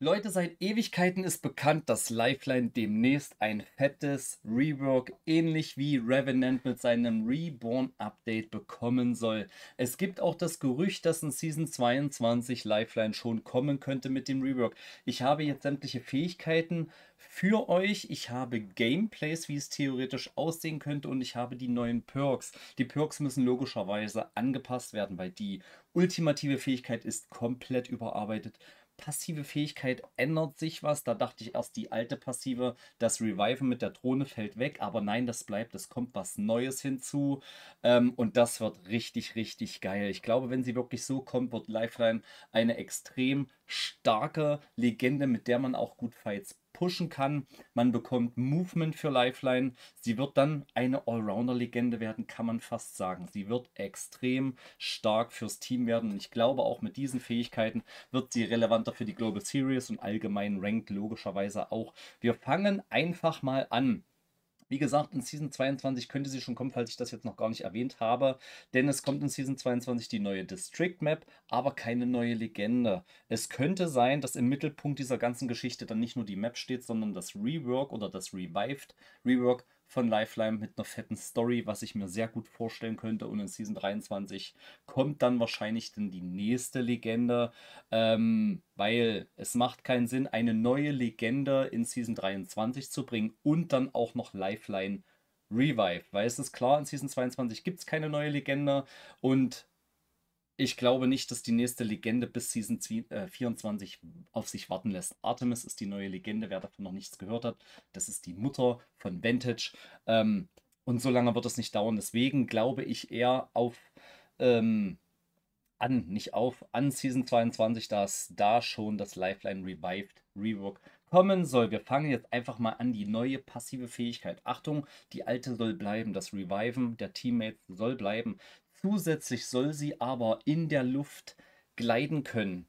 Leute, seit Ewigkeiten ist bekannt, dass Lifeline demnächst ein fettes Rework ähnlich wie Revenant mit seinem Reborn-Update bekommen soll. Es gibt auch das Gerücht, dass in Season 22 Lifeline schon kommen könnte mit dem Rework. Ich habe jetzt sämtliche Fähigkeiten für euch. Ich habe Gameplays, wie es theoretisch aussehen könnte und ich habe die neuen Perks. Die Perks müssen logischerweise angepasst werden, weil die ultimative Fähigkeit ist komplett überarbeitet passive Fähigkeit ändert sich was. Da dachte ich erst, die alte passive, das Reviven mit der Drohne fällt weg, aber nein, das bleibt, es kommt was Neues hinzu ähm, und das wird richtig, richtig geil. Ich glaube, wenn sie wirklich so kommt, wird Lifeline eine extrem starke Legende, mit der man auch gut Fights pushen kann. Man bekommt Movement für Lifeline. Sie wird dann eine Allrounder-Legende werden, kann man fast sagen. Sie wird extrem stark fürs Team werden. Und ich glaube, auch mit diesen Fähigkeiten wird sie relevanter für die Global Series und allgemein ranked logischerweise auch. Wir fangen einfach mal an wie gesagt, in Season 22 könnte sie schon kommen, falls ich das jetzt noch gar nicht erwähnt habe. Denn es kommt in Season 22 die neue District Map, aber keine neue Legende. Es könnte sein, dass im Mittelpunkt dieser ganzen Geschichte dann nicht nur die Map steht, sondern das Rework oder das Revived Rework von Lifeline mit einer fetten Story, was ich mir sehr gut vorstellen könnte. Und in Season 23 kommt dann wahrscheinlich dann die nächste Legende, ähm, weil es macht keinen Sinn, eine neue Legende in Season 23 zu bringen und dann auch noch Lifeline Revive, weil es ist klar, in Season 22 gibt es keine neue Legende und ich glaube nicht, dass die nächste Legende bis Season 24 äh, auf sich warten lässt. Artemis ist die neue Legende, wer davon noch nichts gehört hat. Das ist die Mutter von Vantage. Ähm, und so lange wird es nicht dauern. Deswegen glaube ich eher auf, ähm, an, nicht auf, an Season 22, dass da schon das Lifeline Revived Rework kommen soll. Wir fangen jetzt einfach mal an, die neue passive Fähigkeit. Achtung, die alte soll bleiben, das Reviven der Teammates soll bleiben. Zusätzlich soll sie aber in der Luft gleiten können.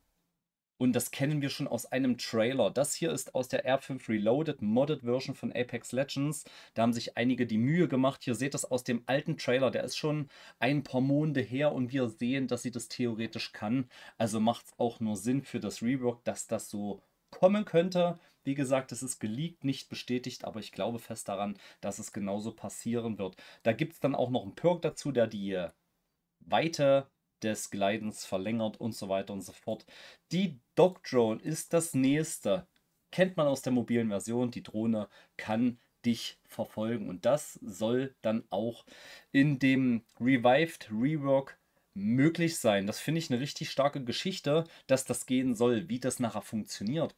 Und das kennen wir schon aus einem Trailer. Das hier ist aus der R5 Reloaded Modded Version von Apex Legends. Da haben sich einige die Mühe gemacht. Hier seht ihr es aus dem alten Trailer. Der ist schon ein paar Monde her und wir sehen, dass sie das theoretisch kann. Also macht es auch nur Sinn für das Rework, dass das so kommen könnte. Wie gesagt, es ist geleakt, nicht bestätigt, aber ich glaube fest daran, dass es genauso passieren wird. Da gibt es dann auch noch einen Perk dazu, der die weiter des Gleitens verlängert und so weiter und so fort. Die Dog Drone ist das nächste. Kennt man aus der mobilen Version. Die Drohne kann dich verfolgen und das soll dann auch in dem Revived Rework möglich sein. Das finde ich eine richtig starke Geschichte, dass das gehen soll, wie das nachher funktioniert.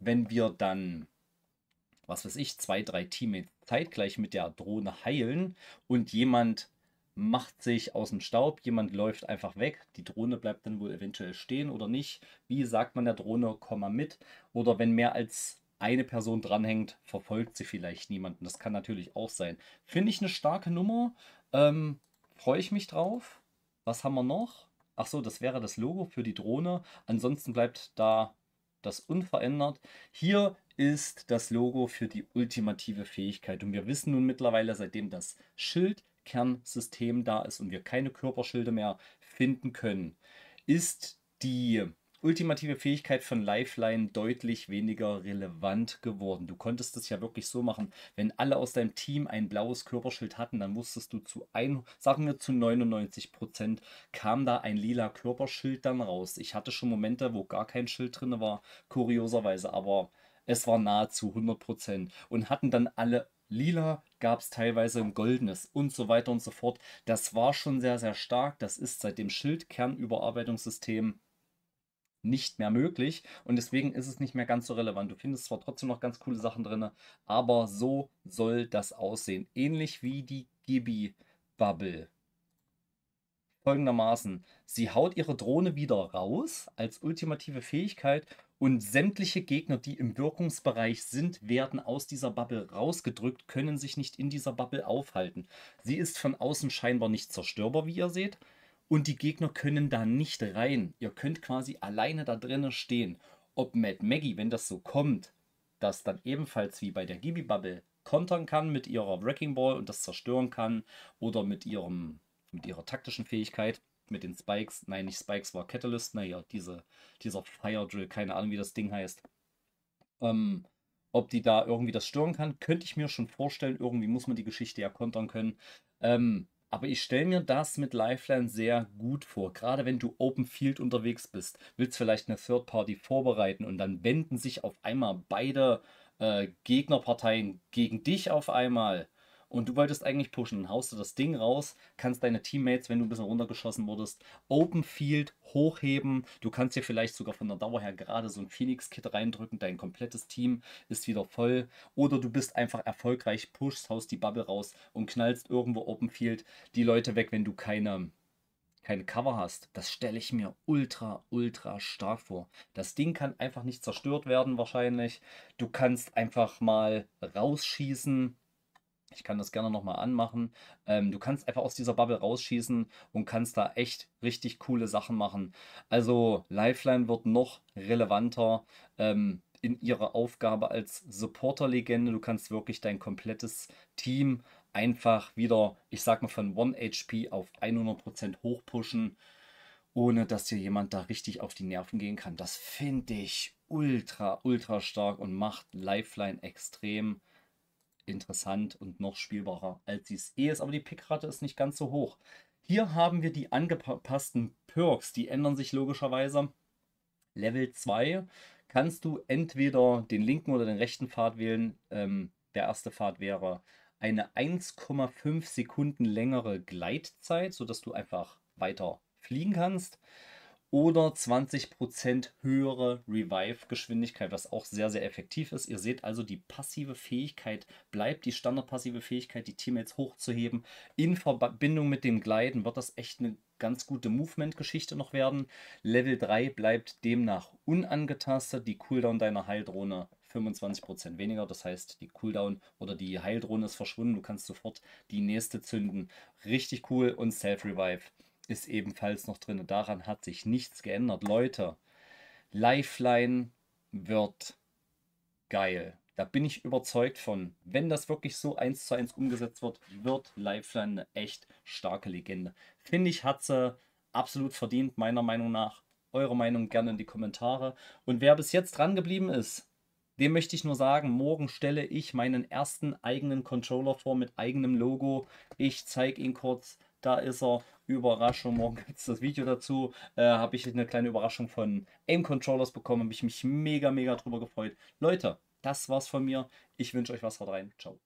Wenn wir dann, was weiß ich, zwei, drei Teammates zeitgleich mit der Drohne heilen und jemand macht sich aus dem Staub, jemand läuft einfach weg, die Drohne bleibt dann wohl eventuell stehen oder nicht. Wie sagt man der Drohne, komm mal mit? Oder wenn mehr als eine Person dranhängt, verfolgt sie vielleicht niemanden. Das kann natürlich auch sein. Finde ich eine starke Nummer. Ähm, Freue ich mich drauf. Was haben wir noch? Ach so, das wäre das Logo für die Drohne. Ansonsten bleibt da das unverändert. Hier ist das Logo für die ultimative Fähigkeit. Und wir wissen nun mittlerweile, seitdem das Schild Kernsystem da ist und wir keine Körperschilde mehr finden können, ist die ultimative Fähigkeit von Lifeline deutlich weniger relevant geworden. Du konntest es ja wirklich so machen, wenn alle aus deinem Team ein blaues Körperschild hatten, dann wusstest du zu ein, sagen wir zu 99 Prozent, kam da ein lila Körperschild dann raus. Ich hatte schon Momente, wo gar kein Schild drin war, kurioserweise, aber es war nahezu 100 Prozent und hatten dann alle Lila gab es teilweise ein goldenes und so weiter und so fort. Das war schon sehr, sehr stark. Das ist seit dem Schildkernüberarbeitungssystem nicht mehr möglich und deswegen ist es nicht mehr ganz so relevant. Du findest zwar trotzdem noch ganz coole Sachen drin, aber so soll das aussehen. Ähnlich wie die Gibi-Bubble folgendermaßen. Sie haut ihre Drohne wieder raus als ultimative Fähigkeit und sämtliche Gegner, die im Wirkungsbereich sind, werden aus dieser Bubble rausgedrückt, können sich nicht in dieser Bubble aufhalten. Sie ist von außen scheinbar nicht zerstörbar, wie ihr seht. Und die Gegner können da nicht rein. Ihr könnt quasi alleine da drinnen stehen. Ob Mad Maggie, wenn das so kommt, das dann ebenfalls wie bei der Gibi-Bubble kontern kann mit ihrer Wrecking Ball und das zerstören kann oder mit ihrem mit ihrer taktischen Fähigkeit, mit den Spikes, nein, nicht Spikes, war Catalyst, naja, diese, dieser Fire Drill, keine Ahnung, wie das Ding heißt. Ähm, ob die da irgendwie das stören kann, könnte ich mir schon vorstellen. Irgendwie muss man die Geschichte ja kontern können. Ähm, aber ich stelle mir das mit Lifeline sehr gut vor. Gerade wenn du Open Field unterwegs bist, willst vielleicht eine Third Party vorbereiten und dann wenden sich auf einmal beide äh, Gegnerparteien gegen dich auf einmal und du wolltest eigentlich pushen. Dann haust du das Ding raus, kannst deine Teammates, wenn du ein bisschen runtergeschossen wurdest, Open Field hochheben. Du kannst dir vielleicht sogar von der Dauer her gerade so ein Phoenix-Kit reindrücken. Dein komplettes Team ist wieder voll. Oder du bist einfach erfolgreich, pushst, haust die Bubble raus und knallst irgendwo Open Field die Leute weg, wenn du keine keine Cover hast, das stelle ich mir ultra, ultra stark vor. Das Ding kann einfach nicht zerstört werden wahrscheinlich. Du kannst einfach mal rausschießen, ich kann das gerne nochmal anmachen. Ähm, du kannst einfach aus dieser Bubble rausschießen und kannst da echt richtig coole Sachen machen. Also Lifeline wird noch relevanter ähm, in ihrer Aufgabe als Supporter-Legende. Du kannst wirklich dein komplettes Team einfach wieder, ich sag mal, von 1 HP auf 100% hochpushen, ohne dass dir jemand da richtig auf die Nerven gehen kann. Das finde ich ultra, ultra stark und macht Lifeline extrem interessant und noch spielbarer als dies eh ist, aber die Pickrate ist nicht ganz so hoch. Hier haben wir die angepassten Perks, die ändern sich logischerweise. Level 2 kannst du entweder den linken oder den rechten Pfad wählen. Ähm, der erste Pfad wäre eine 1,5 Sekunden längere Gleitzeit, sodass du einfach weiter fliegen kannst oder 20% höhere Revive-Geschwindigkeit, was auch sehr, sehr effektiv ist. Ihr seht also, die passive Fähigkeit bleibt, die standardpassive Fähigkeit, die Teammates hochzuheben. In Verbindung mit dem Gleiten wird das echt eine ganz gute Movement-Geschichte noch werden. Level 3 bleibt demnach unangetastet. Die Cooldown deiner Heildrohne 25% weniger. Das heißt, die Cooldown oder die Heildrohne ist verschwunden. Du kannst sofort die nächste zünden. Richtig cool und Self-Revive ist ebenfalls noch drin. Daran hat sich nichts geändert. Leute, Lifeline wird geil. Da bin ich überzeugt von. Wenn das wirklich so eins zu eins umgesetzt wird, wird Lifeline eine echt starke Legende. Finde ich, hat sie absolut verdient, meiner Meinung nach. Eure Meinung gerne in die Kommentare. Und wer bis jetzt dran geblieben ist, dem möchte ich nur sagen, morgen stelle ich meinen ersten eigenen Controller vor mit eigenem Logo. Ich zeige ihn kurz. Da ist er. Überraschung, morgen gibt es das Video dazu. Äh, habe ich eine kleine Überraschung von Aim Controllers bekommen. Habe ich mich mega, mega drüber gefreut. Leute, das war's von mir. Ich wünsche euch was rein. Ciao.